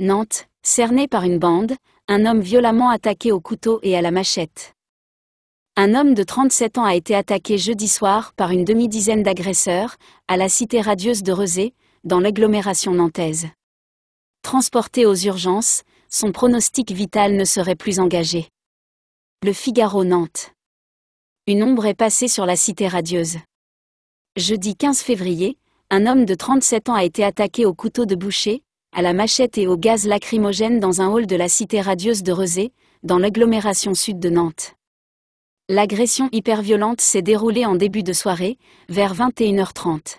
Nantes, cerné par une bande, un homme violemment attaqué au couteau et à la machette. Un homme de 37 ans a été attaqué jeudi soir par une demi-dizaine d'agresseurs, à la cité radieuse de Rezé, dans l'agglomération nantaise. Transporté aux urgences, son pronostic vital ne serait plus engagé. Le Figaro Nantes. Une ombre est passée sur la cité radieuse. Jeudi 15 février, un homme de 37 ans a été attaqué au couteau de boucher, à la machette et au gaz lacrymogène dans un hall de la cité radieuse de Rezé, dans l'agglomération sud de Nantes. L'agression hyperviolente s'est déroulée en début de soirée, vers 21h30.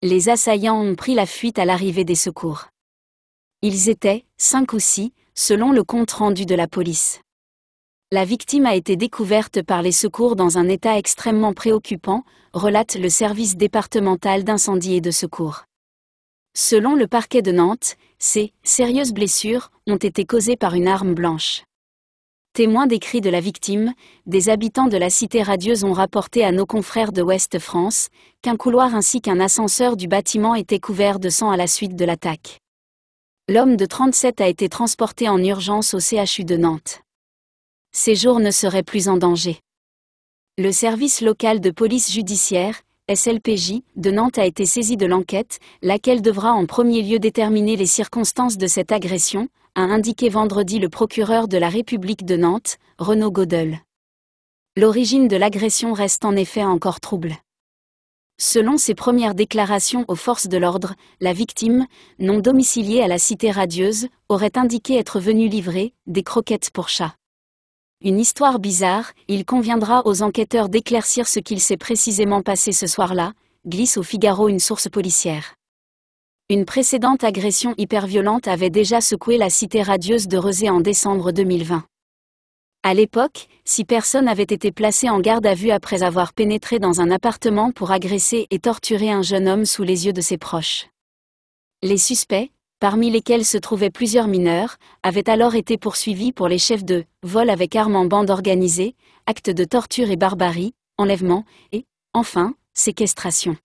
Les assaillants ont pris la fuite à l'arrivée des secours. Ils étaient, cinq ou six, selon le compte rendu de la police. La victime a été découverte par les secours dans un état extrêmement préoccupant, relate le service départemental d'incendie et de secours. Selon le parquet de Nantes, ces sérieuses blessures ont été causées par une arme blanche. Témoins des cris de la victime, des habitants de la cité radieuse ont rapporté à nos confrères de Ouest France qu'un couloir ainsi qu'un ascenseur du bâtiment étaient couverts de sang à la suite de l'attaque. L'homme de 37 a été transporté en urgence au CHU de Nantes. Ses jours ne seraient plus en danger. Le service local de police judiciaire, SLPJ, de Nantes a été saisie de l'enquête, laquelle devra en premier lieu déterminer les circonstances de cette agression, a indiqué vendredi le procureur de la République de Nantes, Renaud Godel. L'origine de l'agression reste en effet encore trouble. Selon ses premières déclarations aux forces de l'ordre, la victime, non domiciliée à la cité radieuse, aurait indiqué être venue livrer des croquettes pour chat. Une histoire bizarre, il conviendra aux enquêteurs d'éclaircir ce qu'il s'est précisément passé ce soir-là, glisse au Figaro une source policière. Une précédente agression hyperviolente avait déjà secoué la cité radieuse de Rezé en décembre 2020. À l'époque, six personnes avaient été placées en garde à vue après avoir pénétré dans un appartement pour agresser et torturer un jeune homme sous les yeux de ses proches. Les suspects, parmi lesquels se trouvaient plusieurs mineurs, avaient alors été poursuivis pour les chefs de vol avec armes en bande organisée, actes de torture et barbarie, enlèvement et, enfin, séquestration.